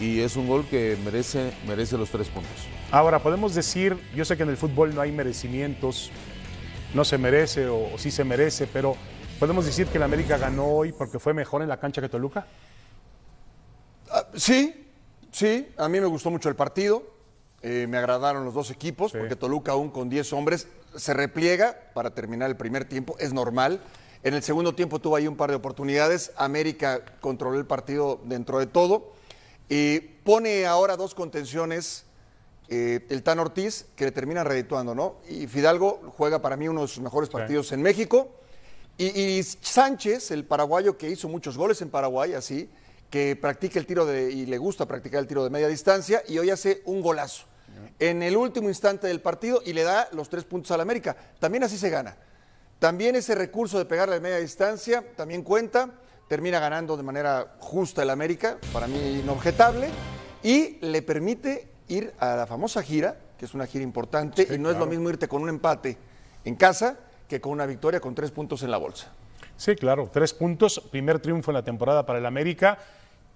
y es un gol que merece, merece los tres puntos. Ahora, podemos decir, yo sé que en el fútbol no hay merecimientos, no se merece o, sí se merece, pero ¿podemos decir que la América ganó hoy porque fue mejor en la cancha que Toluca? Ah, sí, sí, a mí me gustó mucho el partido, eh, me agradaron los dos equipos, porque Toluca aún con 10 hombres se repliega para terminar el primer tiempo, es normal. En el segundo tiempo tuvo ahí un par de oportunidades, América controló el partido dentro de todo y eh, pone ahora dos contenciones eh, el Tan Ortiz, que le termina redituando, ¿no? Y Fidalgo juega para mí uno de sus mejores partidos en México. Y, Sánchez, el paraguayo que hizo muchos goles en Paraguay, así, que practica el tiro de, y le gusta practicar el tiro de media distancia, y hoy hace un golazo en el último instante del partido y le da los tres puntos al América. También así se gana. También ese recurso de pegarle de media distancia también cuenta termina ganando de manera justa el América, para mí inobjetable, y le permite ir a la famosa gira, que es una gira importante, y no es lo mismo irte con un empate en casa que con una victoria con tres puntos en la bolsa. Sí, claro, tres puntos, primer triunfo en la temporada para el América.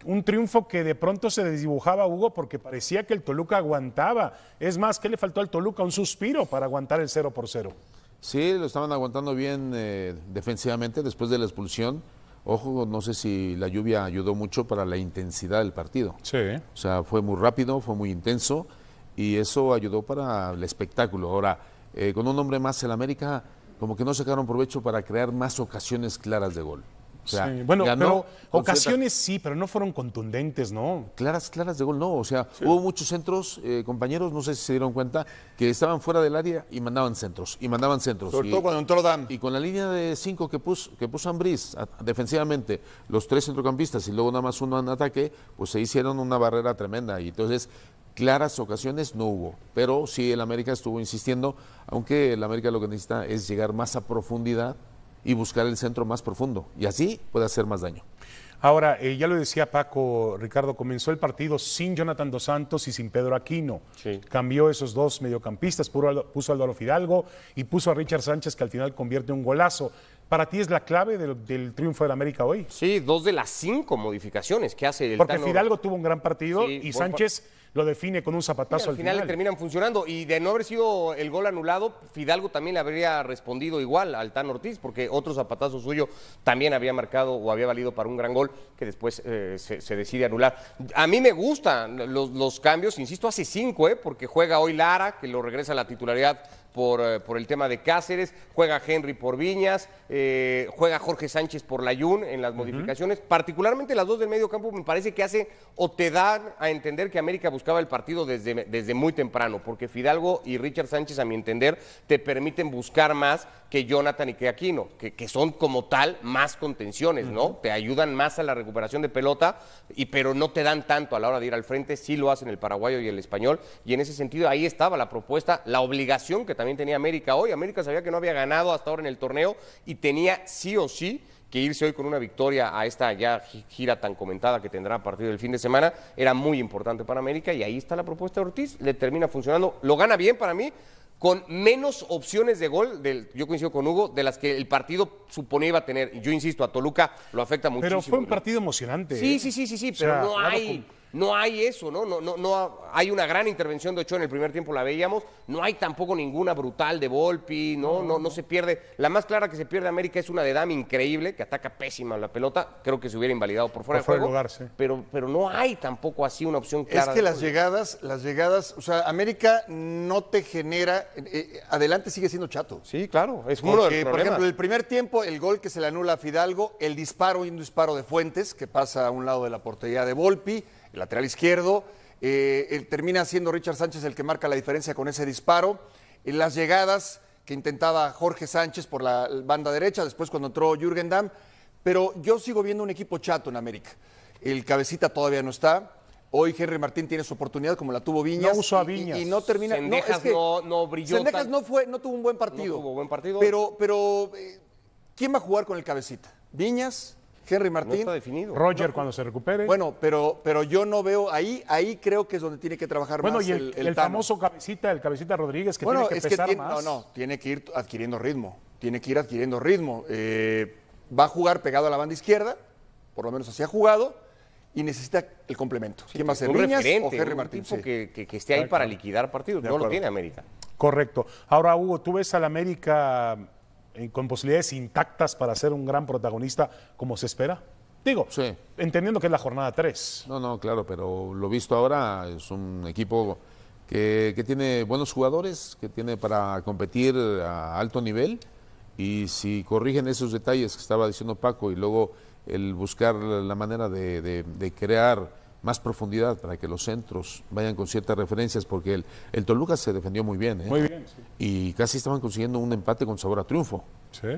Un triunfo que de pronto se desdibujaba Hugo porque parecía que el Toluca aguantaba. Es más, ¿qué le faltó al Toluca? Un suspiro para aguantar el 0 por 0. Sí, lo estaban aguantando bien eh, defensivamente después de la expulsión Ojo, no sé si la lluvia ayudó mucho para la intensidad del partido. Sí. O sea, fue muy rápido, fue muy intenso y eso ayudó para el espectáculo. Ahora, eh, con un hombre más, el América como que no sacaron provecho para crear más ocasiones claras de gol. Bueno, pero ocasiones sí, pero no fueron contundentes, ¿no? Claras, claras de gol, no. O sea, hubo muchos centros, eh, compañeros, no sé si se dieron cuenta, que estaban fuera del área y mandaban centros, y mandaban centros. Sobre todo cuando entró Dan. Y con la línea de cinco que puso, que puso Ambriz defensivamente, los tres centrocampistas y luego nada más uno en ataque, pues se hicieron una barrera tremenda. Y entonces, claras ocasiones no hubo, pero sí el América estuvo insistiendo, aunque el América lo que necesita es llegar más a profundidad y buscar el centro más profundo y así puede hacer más daño. Ahora, eh, ya lo decía Paco, Ricardo, comenzó el partido sin Jonathan Dos Santos y sin Pedro Aquino. Cambió esos dos mediocampistas, puso a Álvaro Fidalgo y puso a Richard Sánchez, que al final convierte un golazo. ¿Para ti es la clave del, triunfo de la América hoy? Sí, dos de las cinco modificaciones que hace el Porque Fidalgo tuvo un gran partido y Sánchez lo define con un zapatazo al, final. Al le terminan funcionando y de no haber sido el gol anulado, Fidalgo también le habría respondido igual al Tan Ortiz porque otro zapatazo suyo también había marcado o había valido para un gran gol que después eh, se, decide anular. A mí me gustan los, los cambios, insisto, hace cinco, eh, porque juega hoy Lara, que lo regresa a la titularidad por, eh, por, el tema de Cáceres, juega Henry por Viñas, eh, juega Jorge Sánchez por Layún en las modificaciones. Particularmente las dos del medio campo me parece que hace o te dan a entender que América buscaba el partido desde, desde muy temprano, porque Fidalgo y Richard Sánchez, a mi entender, te permiten buscar más que Jonathan y que Aquino, que, son como tal más contenciones, ¿no? Te ayudan más a la recuperación de pelota, y, pero no te dan tanto a la hora de ir al frente, sí lo hacen el paraguayo y el español, y en ese sentido ahí estaba la propuesta, la obligación que también tenía América hoy. América sabía que no había ganado hasta ahora en el torneo y tenía sí o sí que irse hoy con una victoria a esta ya gira tan comentada que tendrá a partir del fin de semana era muy importante para América y ahí está la propuesta de Ortiz, le termina funcionando, lo gana bien para mí, con menos opciones de gol, del, yo coincido con Hugo, de las que el partido suponía iba a tener. Yo insisto, a Toluca lo afecta muchísimo. Pero fue un partido emocionante. ¿eh? Sí, sí, sí, sí, sí, pero no hay... No hay eso, ¿no? No, no, no hay una gran intervención de Ochoa en el primer tiempo, la veíamos. No hay tampoco ninguna brutal de Volpi, ¿no? No, no, se pierde. La más clara que se pierde América es una de Dami increíble, que ataca pésima la pelota. Creo que se hubiera invalidado por fuera, de pero, pero no hay tampoco así una opción clara. Es que las llegadas, las llegadas, o sea, América no te genera. Eh, eh, adelante sigue siendo chato. Sí, claro. Es uno de los Por ejemplo, el primer tiempo, el gol que se le anula a Fidalgo, el disparo y un disparo de Fuentes, que pasa a un lado de la portería de Volpi el lateral izquierdo. Eh, termina siendo Richard Sánchez el que marca la diferencia con ese disparo. En las llegadas que intentaba Jorge Sánchez por la banda derecha, después cuando entró Jürgen Damm. Pero yo sigo viendo un equipo chato en América. El cabecita todavía no está. Hoy Henry Martín tiene su oportunidad como la tuvo Viñas. Y, no termina. no, no, brilló. Sendejas no, fue, no tuvo un buen partido. No tuvo buen partido. Pero, pero eh, ¿quién va a jugar con el cabecita? ¿Viñas? Henry Martín. No está definido. Roger cuando se recupere. Bueno, pero, pero yo no veo ahí, ahí creo que es donde tiene que trabajar bueno, más y el, el, famoso cabecita, el cabecita Rodríguez que tiene que pesar más. No, no, tiene que ir adquiriendo ritmo, tiene que ir adquiriendo ritmo. Eh, va a jugar pegado a la banda izquierda, por lo menos así ha jugado, y necesita el complemento. ¿Quién va a ser? Un o Henry un Martín? que, esté ahí para liquidar partidos. no lo tiene América. Correcto. Ahora, Hugo, tú ves al América eh, con posibilidades intactas para ser un gran protagonista como se espera? Digo, sí. entendiendo que es la jornada 3. No, no, claro, pero lo visto ahora es un equipo que, tiene buenos jugadores, que tiene para competir a alto nivel. Y si corrigen esos detalles que estaba diciendo Paco y luego el buscar la manera de crear más profundidad para que los centros vayan con ciertas referencias, porque el, Toluca se defendió muy bien. ¿eh? Muy bien. Y casi estaban consiguiendo un empate con sabor a triunfo,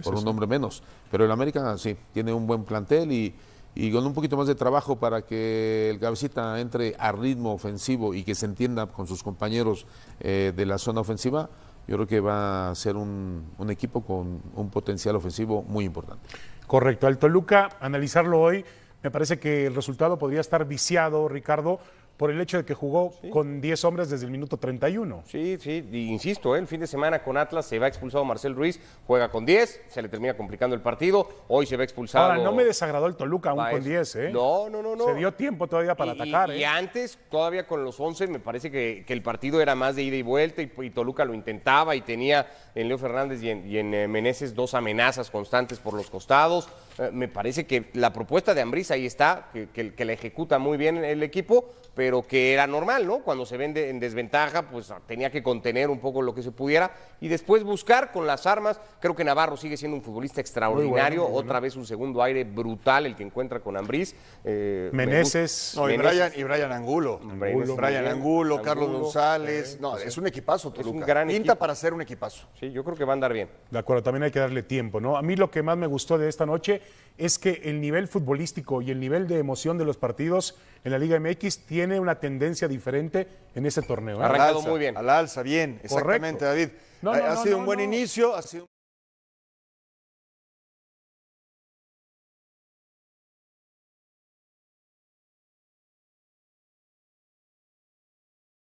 por un nombre menos. Pero el América sí, tiene un buen plantel y, y con un poquito más de trabajo para que el cabecita entre a ritmo ofensivo y que se entienda con sus compañeros eh, de la zona ofensiva, yo creo que va a ser un, un equipo con un potencial ofensivo muy importante. Correcto, al Toluca, analizarlo hoy me parece que el resultado podría estar viciado, Ricardo, por el hecho de que jugó con 10 hombres desde el minuto 31. Sí, sí, insisto, ¿eh? el fin de semana con Atlas se va expulsado Marcel Ruiz, juega con 10, se le termina complicando el partido, hoy se va expulsado. Ahora, no me desagradó el Toluca aún con 10, ¿eh? No, no, no, no. Se dio tiempo todavía para atacar. Y, ¿eh? y, antes, todavía con los 11, me parece que, el partido era más de ida y vuelta y, Toluca lo intentaba y tenía en Leo Fernández y en, eh, Meneses dos amenazas constantes por los costados. Eh, me parece que la propuesta de Ambriz ahí está, que, la ejecuta muy bien el equipo, pero que era normal, ¿no? Cuando se vende en desventaja, pues tenía que contener un poco lo que se pudiera y después buscar con las armas. Creo que Navarro sigue siendo un futbolista extraordinario, otra vez un segundo aire brutal el que encuentra con Ambriz. Eh, Meneses. y, Brian, Angulo. Brian Angulo, Carlos González. no, es un equipazo, Toluca. Es un gran Pinta para ser un equipazo. Sí, yo creo que va a andar bien. De acuerdo, también hay que darle tiempo, ¿no? A mí lo que más me gustó de esta noche es que el nivel futbolístico y el nivel de emoción de los partidos en la Liga MX tiene una tendencia diferente en ese torneo. Ha ¿eh? arrancado muy bien. Al alza, bien, exactamente, David. ha, sido un buen inicio, ha sido